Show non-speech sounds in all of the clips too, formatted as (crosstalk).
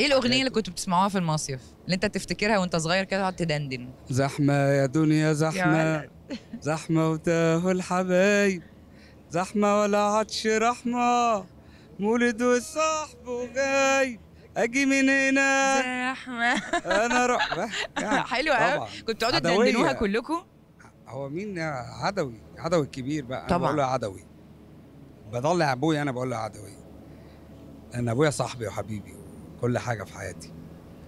ايه الاغنيه اللي كنتوا بتسمعوها في المصيف اللي انت تفتكرها وانت صغير كده تقعد تدندن زحمه يا دنيا زحمه (laughs) زحمه وتاه الحبايب زحمه ولا عطش رحمه مولد وصاحبه جاي اجي من هنا زحمه (laughs) انا اروح (laughs) يعني حلو قوي كنتوا تقعدوا تدندنوها كلكم هو مين عدوي عدوي الكبير بقى طبعا انا بقول له عدوي بطلع ابويا انا بقول له عدوي انا ابويا صاحبي وحبيبي كل حاجه في حياتي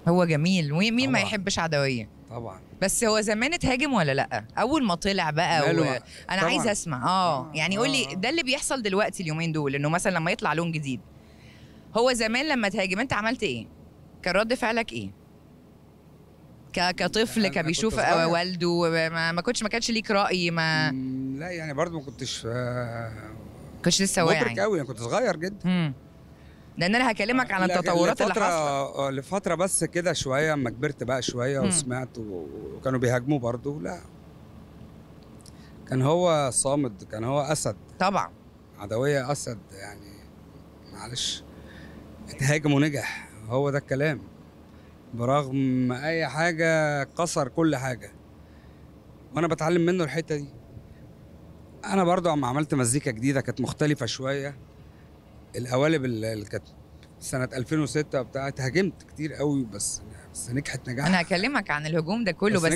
هو جميل ومين ما يحبش عدويه طبعا بس هو زمان اتهاجم ولا لا اول ما طلع بقى و... انا طبعًا. عايز اسمع اه, آه، يعني قول لي آه. ده اللي بيحصل دلوقتي اليومين دول انه مثلا لما يطلع لون جديد هو زمان لما تهاجم انت عملت ايه كان رد فعلك ايه ك... كطفل كان بيشوف والده ما... ما كنتش ما كانش ليك راي ما لا يعني برضو ما كنتش ما آه، كنتش لسه واعي مدرك قوي انا كنت صغير جدا لان انا هكلمك آه، عن التطورات اللي حصلت آه، لفتره بس كده شويه اما كبرت بقى شويه وسمعت وكانوا بيهاجموه برضه لا كان هو صامد كان هو اسد طبعا عدويه اسد يعني معلش اتهاجم ونجح هو ده الكلام برغم اي حاجه كسر كل حاجه وانا بتعلم منه الحته دي انا برضو عم عملت مزيكا جديده كانت مختلفه شويه القوالب اللي كانت سنه 2006 بتاعت هاجمت كتير قوي بس يعني بس نجحت نجاح انا هكلمك عن الهجوم ده كله بس, بس